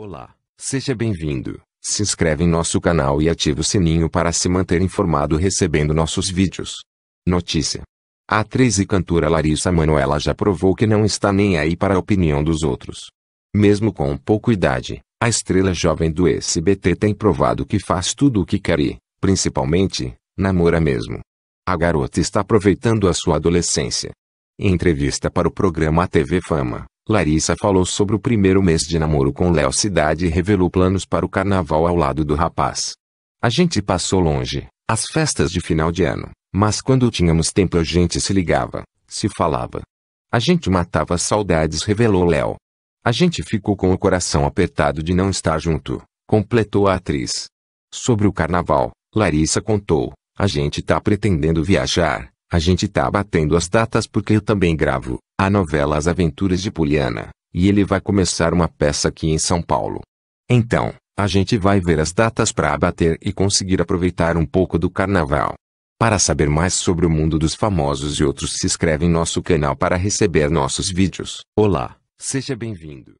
Olá, seja bem-vindo. Se inscreve em nosso canal e ative o sininho para se manter informado recebendo nossos vídeos. Notícia: A atriz e cantora Larissa Manoela já provou que não está nem aí para a opinião dos outros. Mesmo com pouco idade, a estrela jovem do SBT tem provado que faz tudo o que quer e, principalmente, namora mesmo. A garota está aproveitando a sua adolescência. Em entrevista para o programa TV Fama, Larissa falou sobre o primeiro mês de namoro com Léo Cidade e revelou planos para o carnaval ao lado do rapaz. A gente passou longe, as festas de final de ano, mas quando tínhamos tempo a gente se ligava, se falava. A gente matava saudades, revelou Léo. A gente ficou com o coração apertado de não estar junto, completou a atriz. Sobre o carnaval, Larissa contou: a gente tá pretendendo viajar, a gente tá batendo as datas porque eu também gravo a novela As Aventuras de Poliana, e ele vai começar uma peça aqui em São Paulo. Então, a gente vai ver as datas para abater e conseguir aproveitar um pouco do carnaval. Para saber mais sobre o mundo dos famosos e outros, se inscreve em nosso canal para receber nossos vídeos. Olá, seja bem-vindo.